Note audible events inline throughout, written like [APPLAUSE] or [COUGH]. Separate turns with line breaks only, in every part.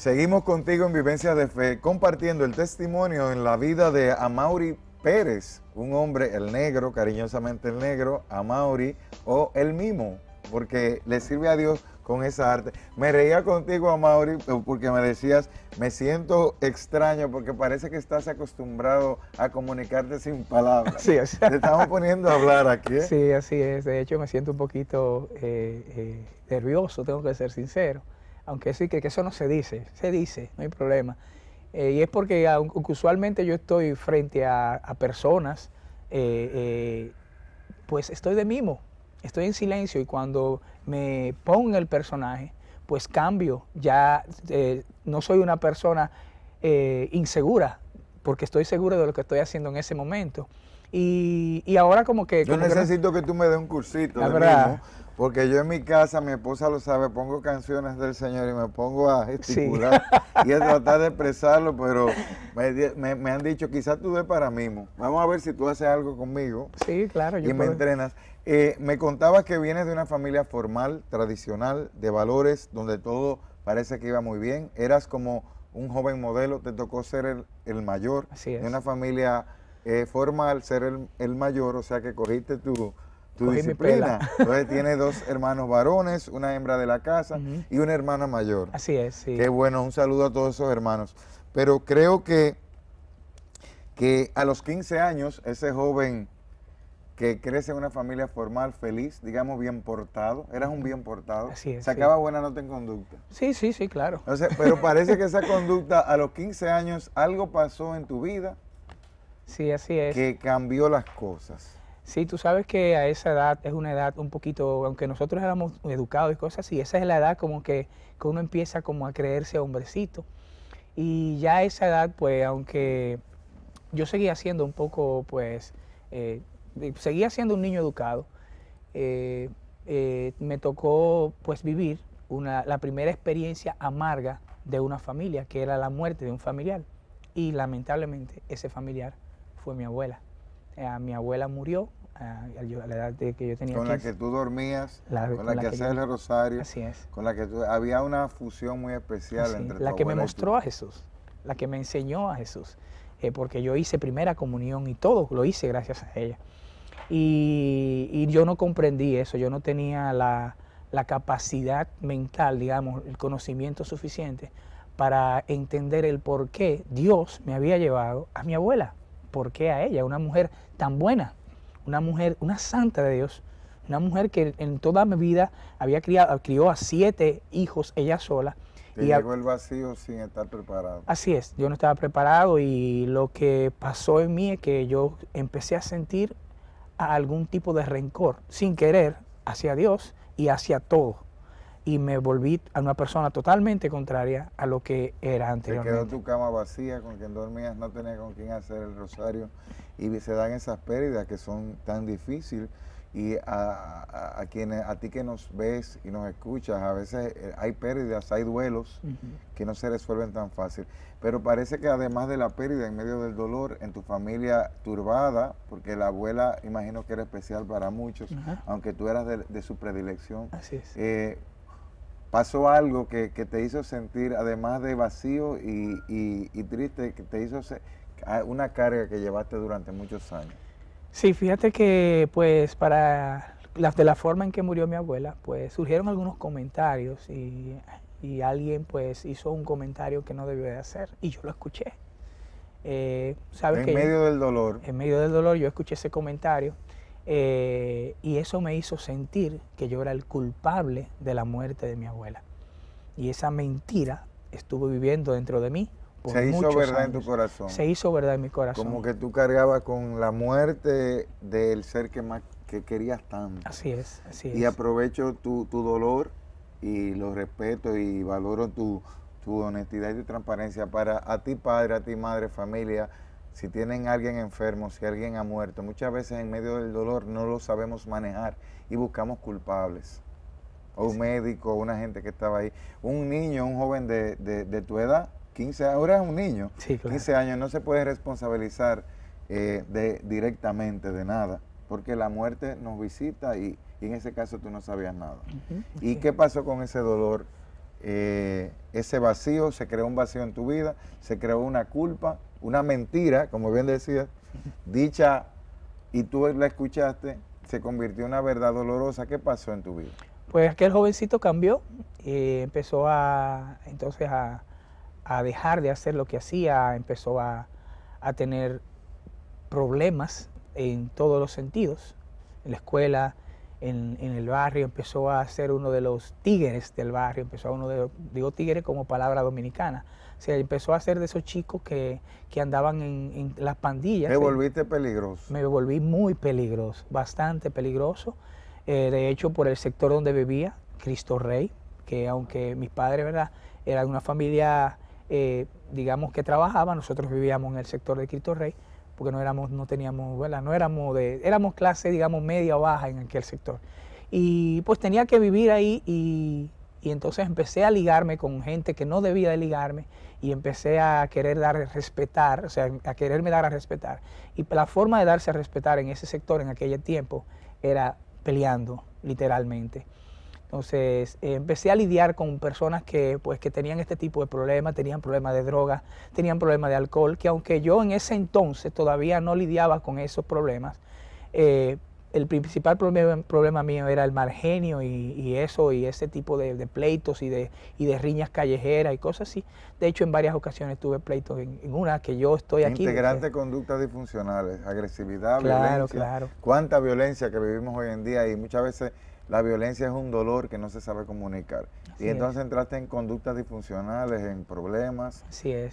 Seguimos contigo en Vivencia de Fe, compartiendo el testimonio en la vida de Amaury Pérez, un hombre, el negro, cariñosamente el negro, Amauri, o el mimo, porque le sirve a Dios con esa arte. Me reía contigo, Amaury, porque me decías, me siento extraño porque parece que estás acostumbrado a comunicarte sin palabras.
Sí, es. Te estamos poniendo a hablar aquí. ¿eh? Sí, así es. De hecho, me siento un poquito eh, eh, nervioso, tengo que ser sincero aunque sí que, eso no se dice, se dice, no hay problema. Eh, y es porque aunque usualmente yo estoy frente a, personas, eh, eh, pues estoy de mimo, estoy en silencio y cuando me pongo el personaje, pues cambio, ya no soy una persona insegura, porque estoy seguro de lo que estoy haciendo en ese momento. Y, ahora como que... Yo necesito
que... tú me des un cursito. Porque yo en mi casa, mi esposa lo sabe, pongo canciones del Señor y me pongo a gesticular [LAUGHS] y a tratar de expresarlo, pero me, han dicho, quizás tú ves para mí. Vamos a ver si tú haces algo conmigo. Sí, claro. Yo y me entrenas. Eh, me contabas que vienes de una familia formal, tradicional, de valores, donde todo parece que iba muy bien. Eras como un joven modelo, te tocó ser el, mayor Así es. de una familia eh, formal, ser el, mayor, o sea que cogiste tú tu disciplina. Entonces tiene dos [LAUGHS] hermanos varones, una hembra de la casa y una hermana mayor.
Así es, sí. Qué
bueno, un saludo a todos esos hermanos. Pero creo que, que a los 15 años, ese joven que crece en una familia formal, feliz, digamos bien portado, eras un bien portado, sacaba buena nota en conducta.
Sí, sí, sí, claro. pero [LAUGHS] parece que esa conducta
a los 15 años, algo pasó en tu vida. Sí, así es. Que cambió las cosas.
Sí, tú sabes que a esa edad es una edad un poquito, aunque nosotros éramos educados y cosas así, esa es la edad como que, uno empieza como a creerse hombrecito. Y ya a esa edad, pues, aunque yo seguía siendo un poco, pues, eh, seguía siendo un niño educado, eh, eh, me tocó, pues, vivir una, la primera experiencia amarga de una familia, que era la muerte de un familiar. Y lamentablemente ese familiar fue mi abuela. Eh, mi abuela murió a la edad de que yo tenía. Con la que
tú dormías, con, la, que, hacías
el rosario. Así es. Con
la que había una fusión muy especial entre La que me mostró
a Jesús, la que me enseñó a Jesús, eh, porque yo hice primera comunión y todo lo hice gracias a ella. Y, yo no comprendí eso, yo no tenía la, la capacidad mental, digamos, el conocimiento suficiente para entender el por qué Dios me había llevado a mi abuela. ¿por qué a ella? Una mujer tan buena, una mujer, una santa de Dios, una mujer que en toda mi vida había criado, crió a siete hijos ella sola. y llegó el
vacío sin estar preparado.
Así es, yo no estaba preparado y lo que pasó en mí es que yo empecé a sentir algún tipo de rencor, sin querer, hacia Dios y hacia todo y me volví a una persona totalmente contraria a lo que era anteriormente. Te quedó
tu cama vacía, con quien dormías, no tenías con quién hacer el rosario y se dan esas pérdidas que son tan difíciles y a, quienes a ti que nos ves y nos escuchas a veces eh, hay pérdidas hay duelos que no se resuelven tan fácil pero parece que además de la pérdida en medio del dolor en tu familia turbada porque la abuela imagino que era especial para muchos aunque tú eras de, su predilección Así es. Eh, pasó algo que, te hizo sentir, además de vacío y, y, triste, que te hizo ah, una carga que llevaste durante muchos años.
Sí, fíjate que pues para la, de la forma en que murió mi abuela, pues surgieron algunos comentarios y, alguien pues hizo un comentario que no debió de hacer y yo lo escuché. Eh, en medio del dolor. En medio del dolor yo escuché ese comentario eh, y eso me hizo sentir que yo era el culpable de la muerte de mi abuela. Y esa mentira estuvo viviendo dentro de mí.
Se hizo verdad en tu corazón. Se
hizo verdad en mi corazón. Como que
tú cargabas con la muerte del ser que más que querías tanto. Así es, así es. Y aprovecho tu, dolor y lo respeto y valoro tu, tu honestidad y tu transparencia para a ti padre, a ti madre, familia, si tienen a alguien enfermo, si alguien ha muerto, muchas veces en medio del dolor no lo sabemos manejar y buscamos culpables. O un médico, una gente que estaba ahí. Un niño, un joven de, tu edad, 15, ahora es un niño, 15 años, no se puede responsabilizar eh, de, directamente de nada, porque la muerte nos visita y, en ese caso tú no sabías nada. ¿Y qué pasó con ese dolor? Eh, ese vacío, se creó un vacío en tu vida, se creó una culpa una mentira, como bien decías, dicha y tú la escuchaste, se convirtió en una verdad dolorosa. ¿Qué pasó en tu vida?
Pues aquel jovencito cambió, eh, empezó a entonces a, a, dejar de hacer lo que hacía, empezó a, a tener problemas en todos los sentidos, en la escuela, en, el barrio, empezó a ser uno de los tigres del barrio, empezó a uno de digo tigres como palabra dominicana, o sea, empezó a ser de esos chicos que, andaban en, las pandillas. ¿Me volviste
peligroso? Me
volví muy peligroso, bastante peligroso, eh, de hecho por el sector donde vivía, Cristo Rey, que aunque mis padres, ¿verdad?, eran una familia, eh, digamos, que trabajaba, nosotros vivíamos en el sector de Cristo Rey, porque no éramos, no teníamos, no éramos de, éramos clase, digamos, media o baja en aquel sector. Y pues tenía que vivir ahí y, entonces empecé a ligarme con gente que no debía de ligarme y empecé a querer dar respetar, o sea, a quererme dar a respetar. Y la forma de darse a respetar en ese sector en aquel tiempo era peleando, literalmente. Entonces eh, empecé a lidiar con personas que, pues, que tenían este tipo de problemas, tenían problemas de drogas, tenían problemas de alcohol, que aunque yo en ese entonces todavía no lidiaba con esos problemas, eh, el principal problema, mío era el mal genio y, eso, y ese tipo de, pleitos y de, de riñas callejeras y cosas así. De hecho, en varias ocasiones tuve pleitos, en, una que yo estoy aquí. Integrante
conductas disfuncionales, agresividad, violencia. Claro, claro. Cuánta violencia que vivimos hoy en día y muchas veces la violencia es un dolor que no se sabe comunicar. y entonces entraste en conductas disfuncionales, en problemas,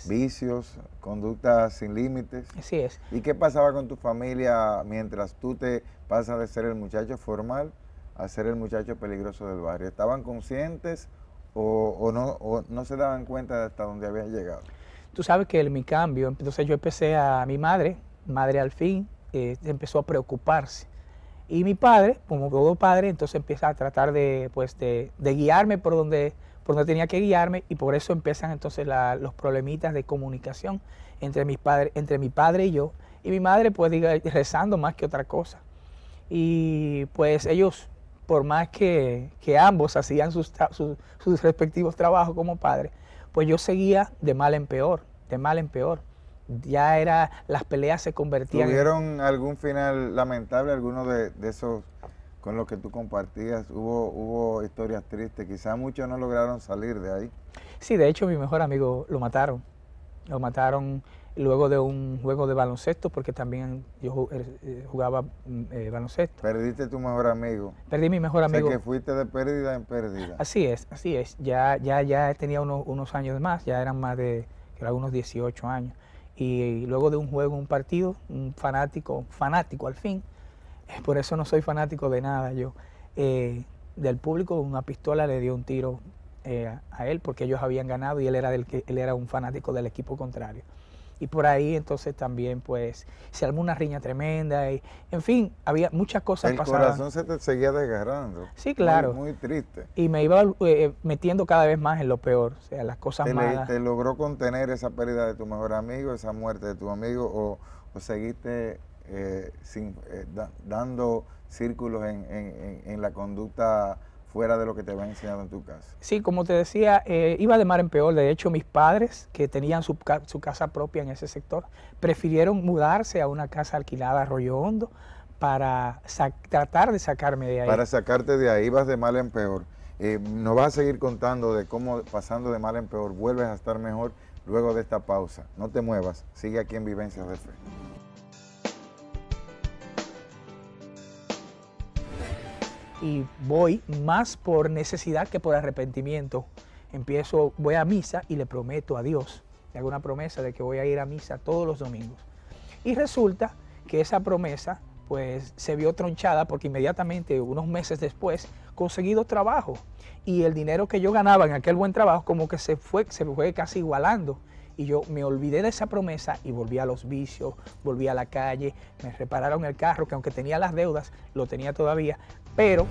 vicios, conductas sin límites. Así es. ¿Y qué pasaba con tu familia mientras tú te pasas de ser el muchacho formal a ser el muchacho peligroso del barrio? ¿Estaban conscientes o, no, se daban cuenta de hasta dónde habían llegado?
Tú sabes que mi cambio, entonces yo empecé a mi madre, madre al fin, eh, empezó a preocuparse y mi padre, como todo padre, entonces empieza a tratar de, pues, de, guiarme por donde, por donde tenía que guiarme y por eso empiezan entonces los problemitas de comunicación entre, mis padres, entre mi padre y yo. Y mi madre, pues, diga, rezando más que otra cosa. Y pues ellos, por más que, que ambos hacían sus, sus respectivos trabajos como padres, pues yo seguía de mal en peor, de mal en peor ya era, las peleas se convertían. ¿Tuvieron
algún final lamentable, alguno de, esos con los que tú compartías? Hubo, hubo historias tristes, quizás muchos no lograron salir de ahí.
Sí, de hecho mi mejor amigo lo mataron, lo mataron luego de un juego de baloncesto, porque también yo eh, eh, jugaba mm, eh, baloncesto.
Perdiste tu mejor amigo.
Perdí mi mejor amigo. O que
fuiste de pérdida en pérdida.
Así es, así es. Ya, ya, ya tenía unos, unos años más, ya eran más de, creo, unos 18 años y luego de un juego, un partido, un fanático, fanático al fin, eh, por eso no soy fanático de nada yo, eh, del público una pistola le dio un tiro eh, a él porque ellos habían ganado y él era, del que, él era un fanático del equipo contrario y por ahí entonces también pues se armó una riña tremenda y en fin, había muchas cosas El corazón
se te seguía desgarrando. Sí, claro.
Muy, triste. Y me iba eh, metiendo cada vez más en lo peor, o sea, las cosas ¿Te malas.
¿Te logró contener esa pérdida de tu mejor amigo, esa muerte de tu amigo o, o seguiste eh, sin, eh, dando círculos en, en, en la conducta fuera de lo que te van enseñando en tu casa.
Sí, como te decía, eh, iba de mal en peor. De hecho, mis padres, que tenían su, casa propia en ese sector, prefirieron mudarse a una casa alquilada a Arroyo Hondo para tratar de sacarme de ahí. Para
sacarte de ahí, ibas de mal en peor. Eh, nos vas a seguir contando de cómo pasando de mal en peor vuelves a estar mejor luego de esta pausa. No te muevas, sigue aquí en Vivencias de Fe.
y voy más por necesidad que por arrepentimiento. Empiezo, voy a misa y le prometo a Dios, le hago una promesa de que voy a ir a misa todos los domingos. Y resulta que esa promesa pues se vio tronchada porque inmediatamente, unos meses después, conseguí dos trabajos y el dinero que yo ganaba en aquel buen trabajo como que se fue, se fue casi igualando. Y yo me olvidé de esa promesa y volví a los vicios, volví a la calle, me repararon el carro que aunque tenía las deudas, lo tenía todavía, pero